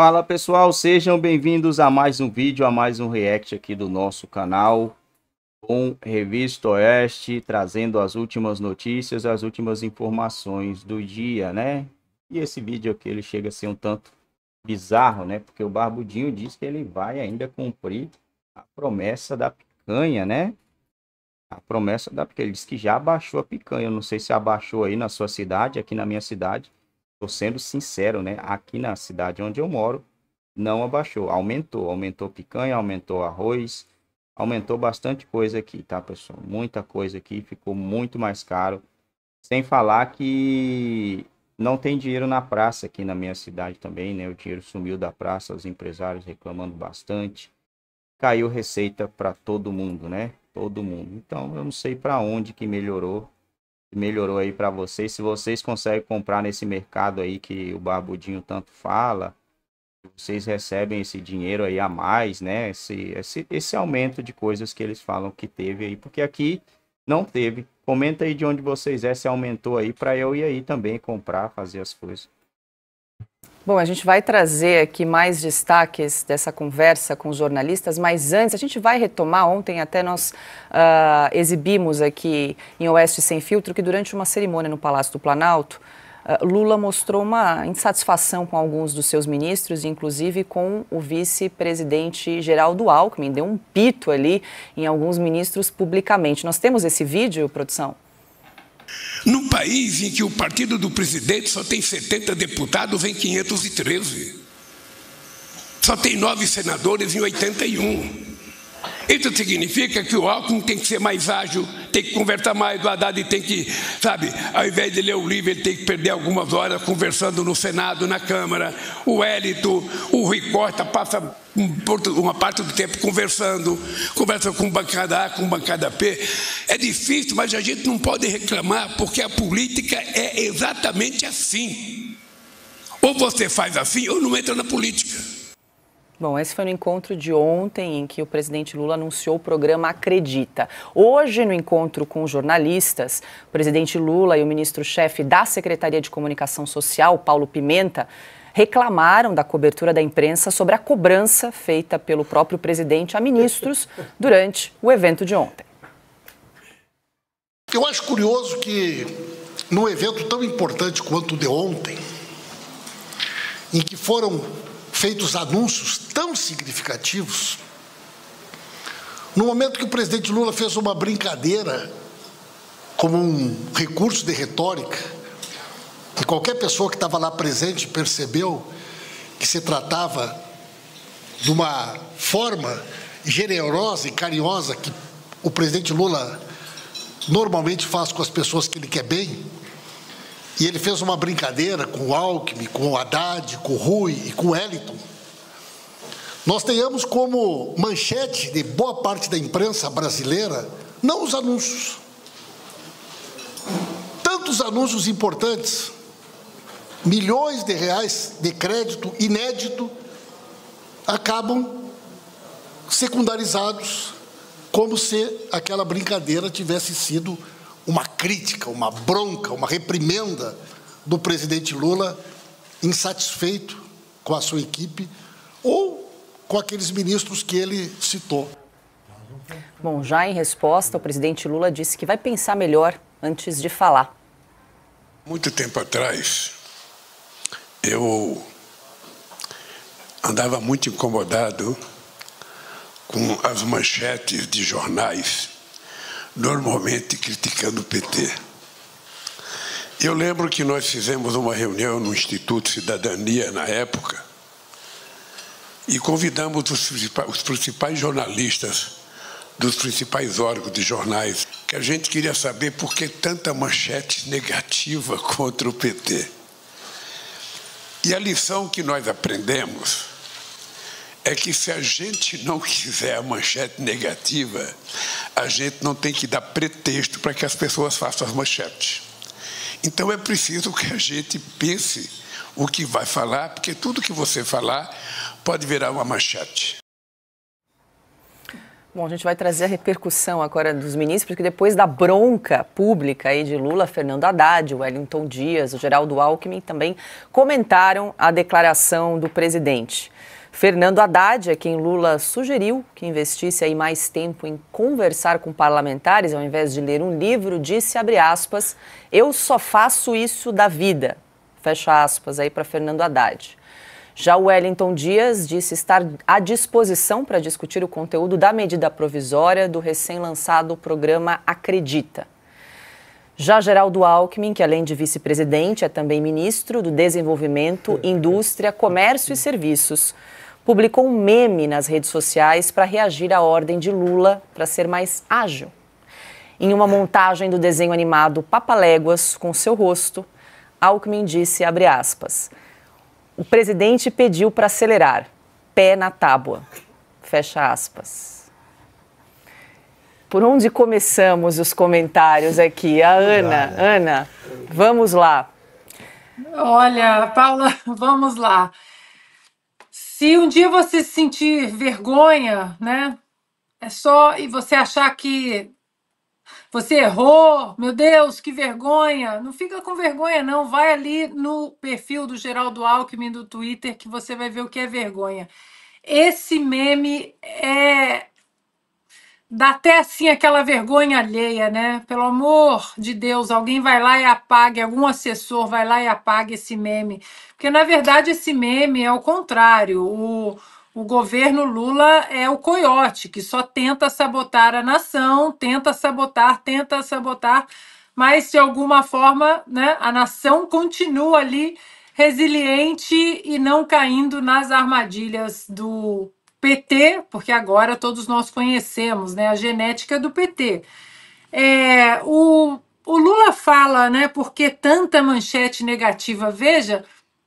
Fala pessoal, sejam bem-vindos a mais um vídeo, a mais um react aqui do nosso canal com Revista Oeste, trazendo as últimas notícias, as últimas informações do dia, né? E esse vídeo aqui ele chega a ser um tanto bizarro, né? Porque o Barbudinho diz que ele vai ainda cumprir a promessa da picanha, né? A promessa da picanha, ele diz que já abaixou a picanha, eu não sei se abaixou aí na sua cidade, aqui na minha cidade Estou sendo sincero, né? Aqui na cidade onde eu moro, não abaixou, aumentou. Aumentou picanha, aumentou arroz, aumentou bastante coisa aqui, tá, pessoal? Muita coisa aqui, ficou muito mais caro. Sem falar que não tem dinheiro na praça aqui na minha cidade também, né? O dinheiro sumiu da praça, os empresários reclamando bastante. Caiu receita para todo mundo, né? Todo mundo. Então, eu não sei para onde que melhorou melhorou aí para vocês. Se vocês conseguem comprar nesse mercado aí que o Barbudinho tanto fala, vocês recebem esse dinheiro aí a mais, né? Esse, esse, esse aumento de coisas que eles falam que teve aí, porque aqui não teve. Comenta aí de onde vocês é, se aumentou aí para eu ir aí também comprar, fazer as coisas. Bom, a gente vai trazer aqui mais destaques dessa conversa com os jornalistas, mas antes a gente vai retomar. Ontem até nós uh, exibimos aqui em Oeste Sem Filtro que durante uma cerimônia no Palácio do Planalto, uh, Lula mostrou uma insatisfação com alguns dos seus ministros, inclusive com o vice-presidente Geraldo Alckmin. Deu um pito ali em alguns ministros publicamente. Nós temos esse vídeo, produção? No país em que o partido do presidente só tem 70 deputados, vem 513. Só tem nove senadores em 81. Isso significa que o Alckmin tem que ser mais ágil, tem que conversar mais, o Haddad tem que, sabe, ao invés de ler o livro, ele tem que perder algumas horas conversando no Senado, na Câmara. O Hélito, o Rui Costa passa uma parte do tempo conversando, conversa com bancada A, com bancada P. É difícil, mas a gente não pode reclamar, porque a política é exatamente assim. Ou você faz assim, ou não entra na política. Bom, esse foi no encontro de ontem em que o presidente Lula anunciou o programa Acredita. Hoje, no encontro com jornalistas, o presidente Lula e o ministro-chefe da Secretaria de Comunicação Social, Paulo Pimenta, reclamaram da cobertura da imprensa sobre a cobrança feita pelo próprio presidente a ministros durante o evento de ontem. Eu acho curioso que, num evento tão importante quanto o de ontem, em que foram feitos anúncios tão significativos, no momento que o presidente Lula fez uma brincadeira, como um recurso de retórica, e qualquer pessoa que estava lá presente percebeu que se tratava de uma forma generosa e carinhosa que o presidente Lula normalmente faz com as pessoas que ele quer bem, e ele fez uma brincadeira com o Alckmin, com o Haddad, com o Rui e com o Eliton. Nós tenhamos como manchete de boa parte da imprensa brasileira não os anúncios. Tantos anúncios importantes, milhões de reais de crédito inédito acabam secundarizados como se aquela brincadeira tivesse sido uma crítica, uma bronca, uma reprimenda do presidente Lula, insatisfeito com a sua equipe ou com aqueles ministros que ele citou. Bom, já em resposta, o presidente Lula disse que vai pensar melhor antes de falar. Muito tempo atrás, eu andava muito incomodado com as manchetes de jornais normalmente criticando o PT. Eu lembro que nós fizemos uma reunião no Instituto Cidadania, na época, e convidamos os principais, os principais jornalistas dos principais órgãos de jornais, que a gente queria saber por que tanta manchete negativa contra o PT. E a lição que nós aprendemos é que se a gente não quiser a manchete negativa, a gente não tem que dar pretexto para que as pessoas façam as manchetes. Então é preciso que a gente pense o que vai falar, porque tudo que você falar pode virar uma manchete. Bom, a gente vai trazer a repercussão agora dos ministros, porque depois da bronca pública aí de Lula, Fernando Haddad, Wellington Dias, o Geraldo Alckmin também comentaram a declaração do presidente. Fernando Haddad é quem Lula sugeriu que investisse aí mais tempo em conversar com parlamentares ao invés de ler um livro, disse abre aspas: "Eu só faço isso da vida". Fecha aspas aí para Fernando Haddad. Já o Wellington Dias disse estar à disposição para discutir o conteúdo da medida provisória do recém-lançado programa Acredita. Já Geraldo Alckmin, que além de vice-presidente, é também ministro do Desenvolvimento, Indústria, Comércio e Serviços, publicou um meme nas redes sociais para reagir à ordem de Lula para ser mais ágil. Em uma montagem do desenho animado Papaléguas com seu rosto, Alckmin disse, abre aspas, o presidente pediu para acelerar, pé na tábua, fecha aspas. Por onde começamos os comentários aqui? A Ana, né? Ana, vamos lá. Olha, Paula, vamos lá. Se um dia você sentir vergonha, né? É só e você achar que você errou, meu Deus, que vergonha. Não fica com vergonha, não. Vai ali no perfil do Geraldo Alckmin do Twitter que você vai ver o que é vergonha. Esse meme é Dá até assim aquela vergonha alheia, né? Pelo amor de Deus, alguém vai lá e apague, algum assessor vai lá e apague esse meme. Porque, na verdade, esse meme é o contrário. O, o governo Lula é o coiote, que só tenta sabotar a nação, tenta sabotar, tenta sabotar, mas de alguma forma né, a nação continua ali resiliente e não caindo nas armadilhas do PT, porque agora todos nós conhecemos né, a genética do PT. É, o, o Lula fala, né, porque tanta manchete negativa? Veja,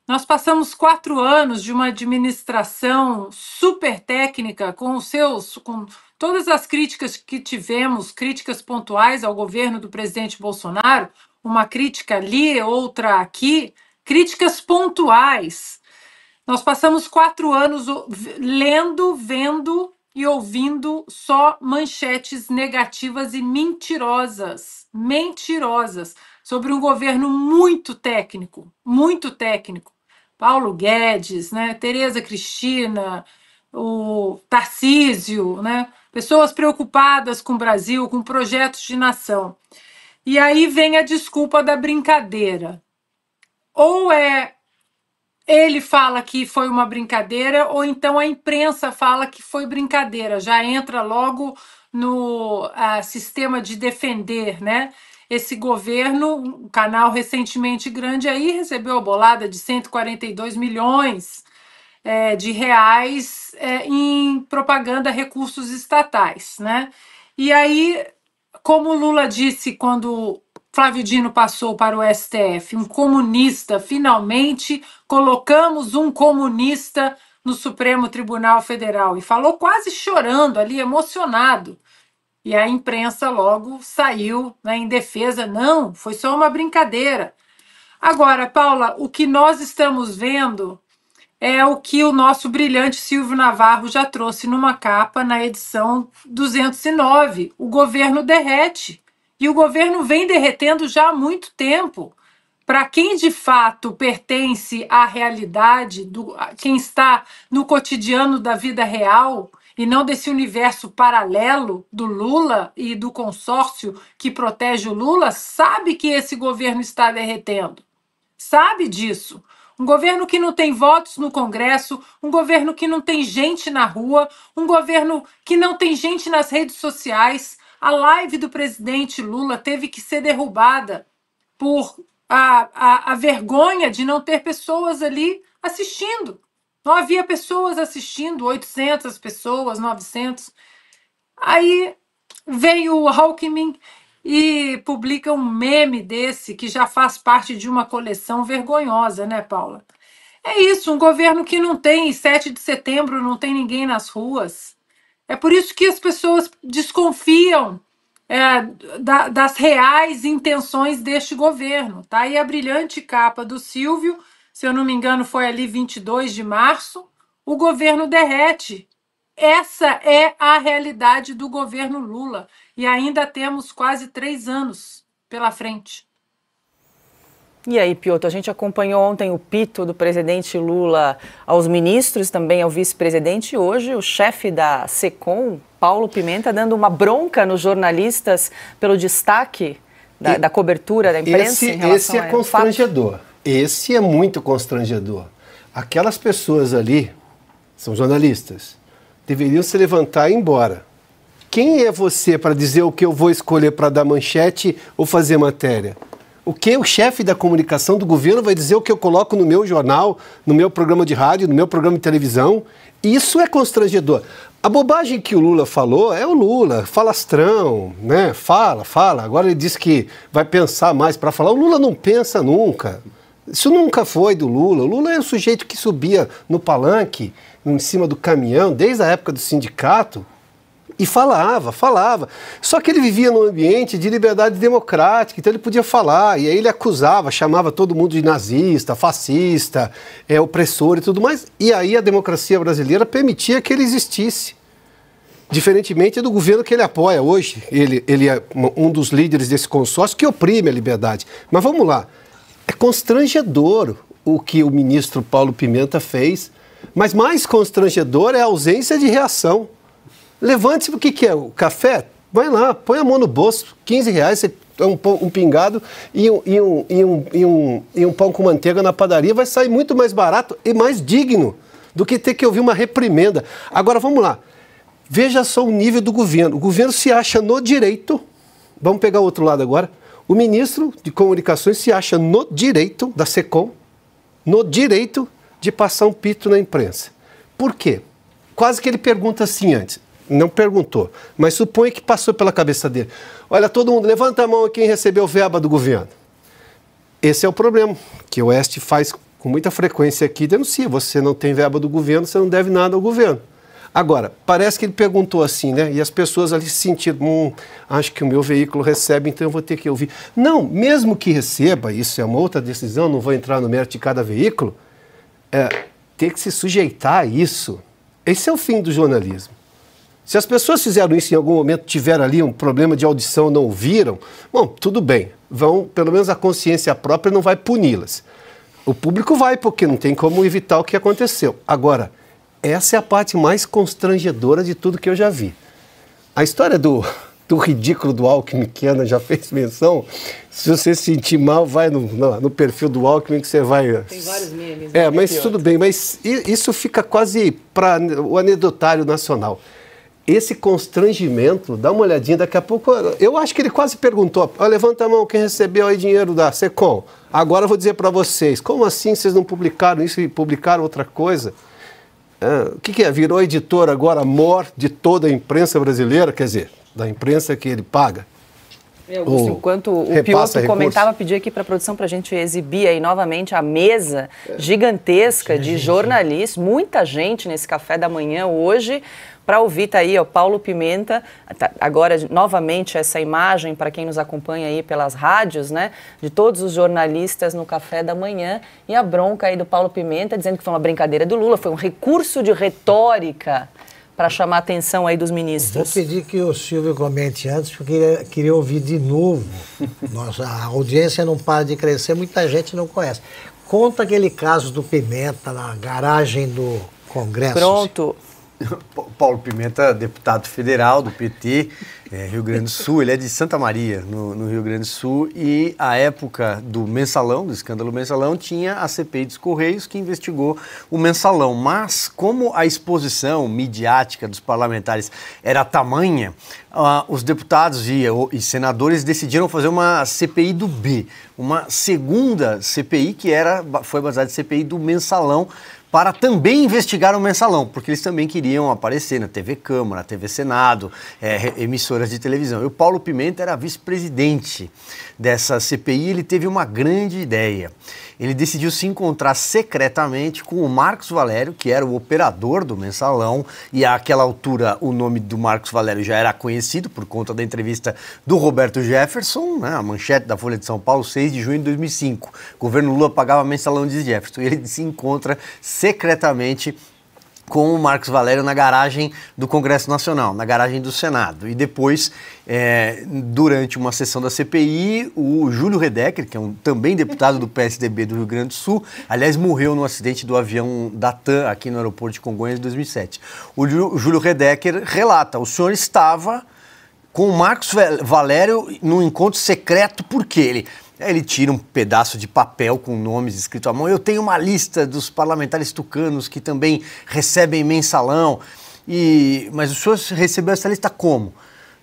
nós passamos quatro anos de uma administração super técnica, com os seus, com todas as críticas que tivemos, críticas pontuais ao governo do presidente Bolsonaro, uma crítica ali, outra aqui, críticas pontuais. Nós passamos quatro anos lendo, vendo e ouvindo só manchetes negativas e mentirosas, mentirosas, sobre um governo muito técnico, muito técnico. Paulo Guedes, né, Tereza Cristina, o Tarcísio, né, pessoas preocupadas com o Brasil, com projetos de nação. E aí vem a desculpa da brincadeira. Ou é ele fala que foi uma brincadeira, ou então a imprensa fala que foi brincadeira, já entra logo no ah, sistema de defender, né? Esse governo, um canal recentemente grande aí, recebeu a bolada de 142 milhões é, de reais é, em propaganda recursos estatais, né? E aí, como Lula disse quando Flávio Dino passou para o STF, um comunista. Finalmente colocamos um comunista no Supremo Tribunal Federal e falou quase chorando ali, emocionado. E a imprensa logo saiu né, em defesa. Não, foi só uma brincadeira. Agora, Paula, o que nós estamos vendo é o que o nosso brilhante Silvio Navarro já trouxe numa capa na edição 209. O governo derrete. E o governo vem derretendo já há muito tempo. Para quem de fato pertence à realidade, do, quem está no cotidiano da vida real e não desse universo paralelo do Lula e do consórcio que protege o Lula, sabe que esse governo está derretendo. Sabe disso. Um governo que não tem votos no Congresso, um governo que não tem gente na rua, um governo que não tem gente nas redes sociais, a live do presidente Lula teve que ser derrubada por a, a, a vergonha de não ter pessoas ali assistindo. Não havia pessoas assistindo, 800 pessoas, 900. Aí vem o Alckmin e publica um meme desse que já faz parte de uma coleção vergonhosa, né, Paula? É isso, um governo que não tem 7 de setembro, não tem ninguém nas ruas, é por isso que as pessoas desconfiam é, da, das reais intenções deste governo. Tá aí a brilhante capa do Silvio, se eu não me engano, foi ali 22 de março. O governo derrete. Essa é a realidade do governo Lula. E ainda temos quase três anos pela frente. E aí, Piotr, a gente acompanhou ontem o pito do presidente Lula aos ministros, também ao vice-presidente, e hoje o chefe da SECOM, Paulo Pimenta, dando uma bronca nos jornalistas pelo destaque da, da cobertura da imprensa. Esse, esse é constrangedor. Fato. Esse é muito constrangedor. Aquelas pessoas ali, são jornalistas, deveriam se levantar e ir embora. Quem é você para dizer o que eu vou escolher para dar manchete ou fazer matéria? O que o chefe da comunicação do governo vai dizer o que eu coloco no meu jornal, no meu programa de rádio, no meu programa de televisão? Isso é constrangedor. A bobagem que o Lula falou é o Lula, falastrão, né? Fala, fala. Agora ele diz que vai pensar mais para falar. O Lula não pensa nunca. Isso nunca foi do Lula. O Lula é o sujeito que subia no palanque, em cima do caminhão, desde a época do sindicato, e falava, falava. Só que ele vivia num ambiente de liberdade democrática, então ele podia falar. E aí ele acusava, chamava todo mundo de nazista, fascista, é, opressor e tudo mais. E aí a democracia brasileira permitia que ele existisse. Diferentemente do governo que ele apoia hoje. Ele, ele é um dos líderes desse consórcio que oprime a liberdade. Mas vamos lá. É constrangedor o que o ministro Paulo Pimenta fez. Mas mais constrangedor é a ausência de reação. Levante-se, o que, que é? O café? Vai lá, põe a mão no bolso, 15 reais, você é um, um pingado e um, e, um, e, um, e, um, e um pão com manteiga na padaria vai sair muito mais barato e mais digno do que ter que ouvir uma reprimenda. Agora vamos lá. Veja só o nível do governo. O governo se acha no direito. Vamos pegar o outro lado agora. O ministro de Comunicações se acha no direito da SECOM, no direito de passar um pito na imprensa. Por quê? Quase que ele pergunta assim antes: não perguntou, mas suponha que passou pela cabeça dele. Olha, todo mundo, levanta a mão quem recebeu verba do governo. Esse é o problema que o Oeste faz com muita frequência aqui, denuncia, você não tem verba do governo, você não deve nada ao governo. Agora, parece que ele perguntou assim, né? E as pessoas ali se sentiram, hum, acho que o meu veículo recebe, então eu vou ter que ouvir. Não, mesmo que receba, isso é uma outra decisão, não vou entrar no mérito de cada veículo, é, ter que se sujeitar a isso. Esse é o fim do jornalismo. Se as pessoas fizeram isso em algum momento, tiveram ali um problema de audição, não ouviram, bom, tudo bem. Vão, pelo menos a consciência própria não vai puni-las. O público vai, porque não tem como evitar o que aconteceu. Agora, essa é a parte mais constrangedora de tudo que eu já vi. A história do, do ridículo do Alckmin, que Ana já fez menção, se você se sentir mal, vai no, no, no perfil do Alckmin que você vai... Tem vários memes. Né? É, mas tudo bem, mas isso fica quase para o anedotário nacional esse constrangimento, dá uma olhadinha, daqui a pouco, eu acho que ele quase perguntou, levanta a mão quem recebeu aí dinheiro da Secom. Agora eu vou dizer para vocês, como assim vocês não publicaram isso e publicaram outra coisa? É, o que, que é? Virou editor agora mor de toda a imprensa brasileira, quer dizer, da imprensa que ele paga. Augusto, o enquanto o Piotr comentava, pedi aqui para a produção para a gente exibir aí novamente a mesa gigantesca de jornalistas, muita gente nesse café da manhã hoje, para ouvir tá aí o Paulo Pimenta tá, agora novamente essa imagem para quem nos acompanha aí pelas rádios né de todos os jornalistas no café da manhã e a bronca aí do Paulo Pimenta dizendo que foi uma brincadeira do Lula foi um recurso de retórica para chamar a atenção aí dos ministros? Eu vou pedir que o Silvio comente antes, porque queria, é- queria ouvir de novo. Nossa, a audiência não para de crescer, muita gente não conhece. Conta aquele caso do Pimenta na garagem do Congresso. Pronto. Paulo Pimenta, deputado federal do PT, é, Rio Grande do Sul, ele é de Santa Maria, no, no, Rio Grande do Sul, e a época do mensalão, do escândalo mensalão, tinha a CPI dos Correios que investigou o mensalão. Mas, como a exposição midiática dos parlamentares era tamanha, ah, os deputados e, e senadores decidiram fazer uma CPI do B, uma segunda CPI que era, foi baseada em CPI do mensalão para também investigar o mensalão, porque eles também queriam aparecer na TV Câmara, TV Senado, é, emissoras de televisão. E o Paulo Pimenta era vice-presidente dessa CPI, ele teve uma grande ideia ele decidiu se encontrar secretamente com o Marcos Valério, que era o operador do mensalão, e àquela altura o nome do Marcos Valério já era conhecido por conta da entrevista do Roberto Jefferson, né, a manchete da Folha de São Paulo, 6 de junho de 2005. O governo Lula pagava mensalão de Jefferson. E ele se encontra secretamente com o Marcos Valério na garagem do Congresso Nacional, na garagem do Senado. E depois, é, durante uma sessão da CPI, o Júlio Redecker, que é um, também deputado do PSDB do Rio Grande do Sul, aliás, morreu no acidente do avião da TAM aqui no aeroporto de Congonhas em 2007. O Júlio Redecker relata: o senhor estava com o Marcos Valério num encontro secreto, porque ele, ele tira um pedaço de papel com nomes escrito à mão. Eu tenho uma lista dos parlamentares tucanos que também recebem mensalão. E, mas o senhor recebeu essa lista como?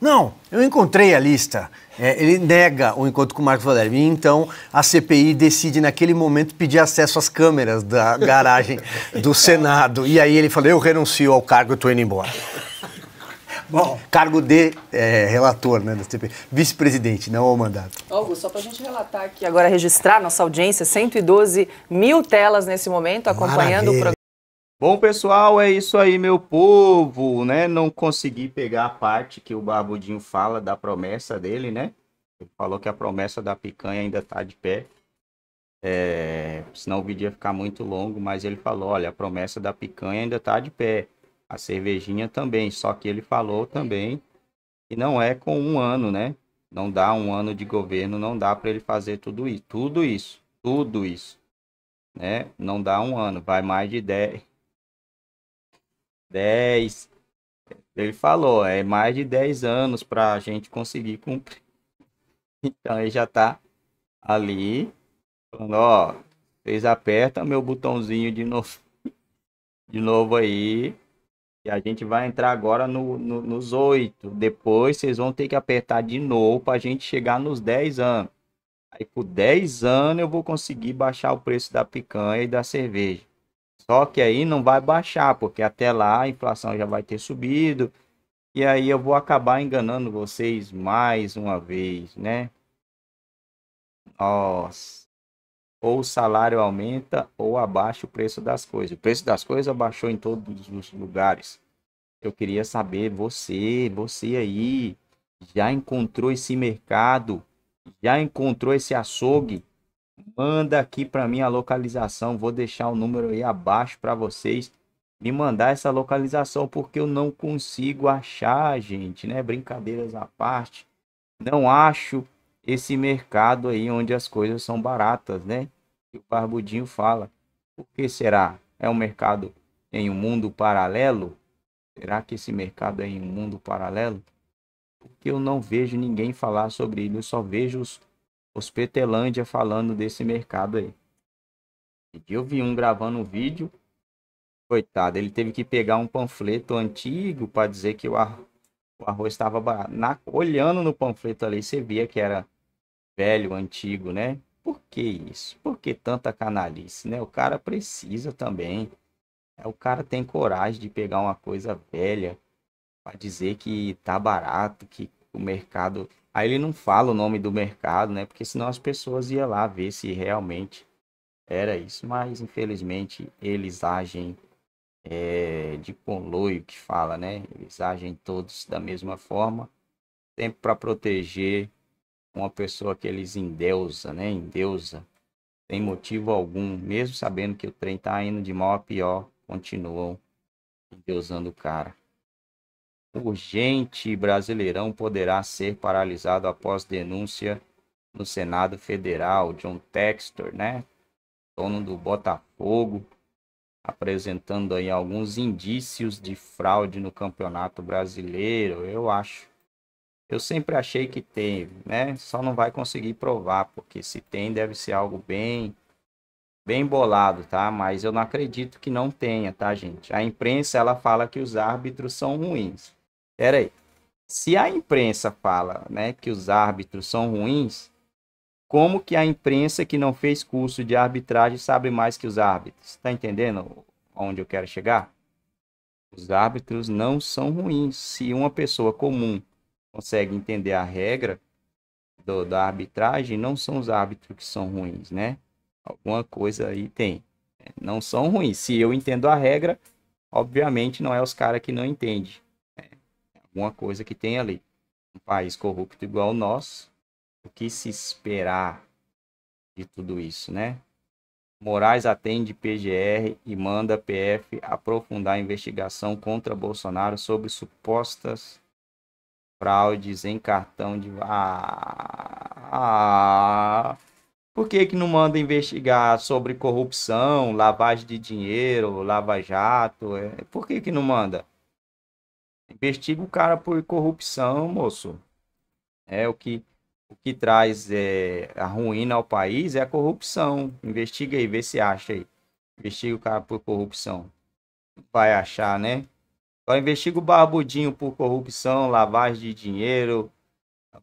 Não, eu encontrei a lista. É, ele nega o encontro com o Marcos Valério. E então a CPI decide, naquele momento, pedir acesso às câmeras da garagem do Senado. E aí ele fala: Eu renuncio ao cargo, estou indo embora. Bom. Cargo de é, relator, né, da CPI. Vice-presidente, não ao mandato. Augusto, só para a gente relatar aqui, agora registrar nossa audiência, 112 mil telas nesse momento, acompanhando Maravilha. o programa. Bom, pessoal, é isso aí, meu povo, né? Não consegui pegar a parte que o Barbudinho fala da promessa dele, né? Ele falou que a promessa da picanha ainda está de pé. É... Senão o vídeo ia ficar muito longo, mas ele falou, olha, a promessa da picanha ainda está de pé. A cervejinha também, só que ele falou também que não é com um ano, né? Não dá um ano de governo, não dá para ele fazer tudo isso, tudo isso, tudo isso, né? Não dá um ano, vai mais de 10, 10, ele falou, é mais de 10 anos para a gente conseguir cumprir. Então ele já está ali, falando, ó, vocês apertam meu botãozinho de novo, de novo aí, e a gente vai entrar agora no, no, nos oito. Depois vocês vão ter que apertar de novo para a gente chegar nos 10 anos. Aí por 10 anos eu vou conseguir baixar o preço da picanha e da cerveja. Só que aí não vai baixar, porque até lá a inflação já vai ter subido. E aí eu vou acabar enganando vocês mais uma vez, né? Nossa ou o salário aumenta ou abaixa o preço das coisas. O preço das coisas abaixou em todos os lugares. Eu queria saber, você, você aí, já encontrou esse mercado? Já encontrou esse açougue? Manda aqui para mim a localização. Vou deixar o número aí abaixo para vocês me mandar essa localização, porque eu não consigo achar, gente, né? Brincadeiras à parte. Não acho esse mercado aí onde as coisas são baratas, né? o Barbudinho fala. Por que será? É um mercado em um mundo paralelo? Será que esse mercado é em um mundo paralelo? Porque eu não vejo ninguém falar sobre ele, eu só vejo os, os Petelândia falando desse mercado aí. Eu vi um gravando um vídeo, coitado, ele teve que pegar um panfleto antigo para dizer que o, arroz estava barato. Na, olhando no panfleto ali, você via que era velho, antigo, né? Por que isso? Por que tanta canalice, né? O cara precisa também. É, o cara tem coragem de pegar uma coisa velha para dizer que tá barato, que o mercado. Aí ele não fala o nome do mercado, né? Porque senão as pessoas iam lá ver se realmente era isso. Mas infelizmente eles agem é, de conloio que fala, né? Eles agem todos da mesma forma, sempre para proteger uma pessoa que eles endeusa, né? Endeusa. Sem motivo algum, mesmo sabendo que o trem tá indo de mal a pior, continuam endeusando o cara. Urgente Brasileirão poderá ser paralisado após denúncia no Senado Federal. John Textor, né? Dono do Botafogo, apresentando aí alguns indícios de fraude no Campeonato Brasileiro. Eu acho eu sempre achei que teve, né? Só não vai conseguir provar, porque se tem, deve ser algo bem bem bolado, tá? Mas eu não acredito que não tenha, tá, gente? A imprensa ela fala que os árbitros são ruins. Pera aí. Se a imprensa fala, né, que os árbitros são ruins, como que a imprensa que não fez curso de arbitragem sabe mais que os árbitros? Tá entendendo onde eu quero chegar? Os árbitros não são ruins. Se uma pessoa comum consegue entender a regra do, da arbitragem, não são os árbitros que são ruins, né? Alguma coisa aí tem. Não são ruins. Se eu entendo a regra, obviamente não é os caras que não entendem. Né? É alguma coisa que tem ali. Um país corrupto igual o nosso, o que se esperar de tudo isso, né? Moraes atende PGR e manda PF aprofundar a investigação contra Bolsonaro sobre supostas fraudes em cartão de. Ah, ah. Por que, que não manda investigar sobre corrupção, lavagem de dinheiro, lava-jato? É, por que, que não manda? Investiga o cara por corrupção, moço. É o que, o que traz é, a ruína ao país é a corrupção. Investiga aí, vê se acha aí. Investiga o cara por corrupção. Vai achar, né? Só investiga o barbudinho por corrupção, lavagem de dinheiro,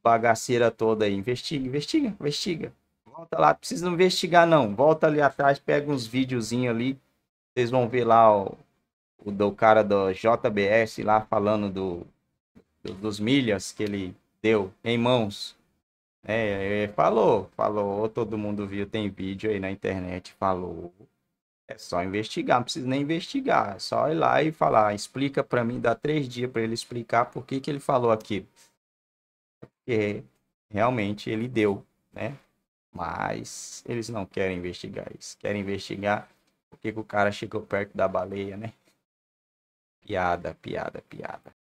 bagaceira toda aí. Investiga, investiga, investiga. Volta lá, precisa investigar não. Volta ali atrás, pega uns videozinhos ali. Vocês vão ver lá o o do cara do JBS lá falando do, do, dos milhas que ele deu em mãos. É, é falou, falou, todo mundo viu, tem vídeo aí na internet, falou. É só investigar, não precisa nem investigar. É só ir lá e falar, explica para mim, dá três dias para ele explicar por que, que ele falou aquilo. Porque realmente ele deu, né? Mas eles não querem investigar isso. Querem investigar por que, que o cara chegou perto da baleia, né? Piada, piada, piada.